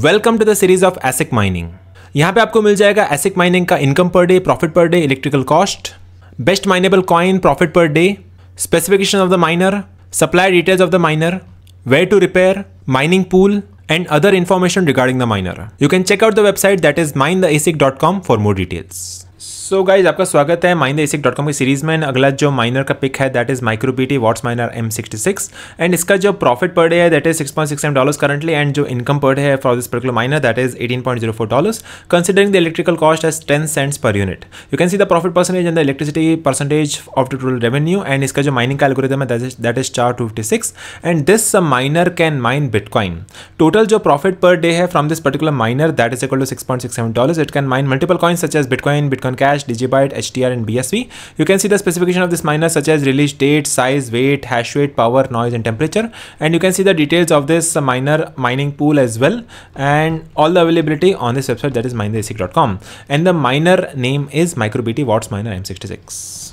Welcome to the series of ASIC mining यहां पे आपको मिल जाएगा एसिक माइनिंग का income per day profit per day electrical cost best minable coin profit per day specification of the miner supply details of the miner way to repair mining pool and other regarding the miner you can check out the website that is mine the ASIC dot com for more details so so guys आपका स्वागत है minor ASIC dot com की series में अगला जो miner का pick है that is micro watts miner M sixty six and इसका जो प्रॉफिट पर डे है that is six point six M dollars currently and जो इनकम पर डे है for this particular miner that is eighteen point zero four dollars considering the electrical cost as ten cents per unit you can see the profit percentage and the electricity percentage of the total revenue and इसका जो mining का algorithm है that is SHA two fifty six and this miner can mine bitcoin total जो profit per day है from this particular miner that is equal to six point six seven dollars it can mine multiple coin such as bitcoin bitcoin Memcache, Digibyte, HTR and BSV. You can see the specification of this miner such as release date, size, weight, hash rate, power, noise and temperature. And you can see the details of this miner mining pool as well and all the availability on this website that is minerasic.com. And the miner name is MicroBT Watts Miner M66.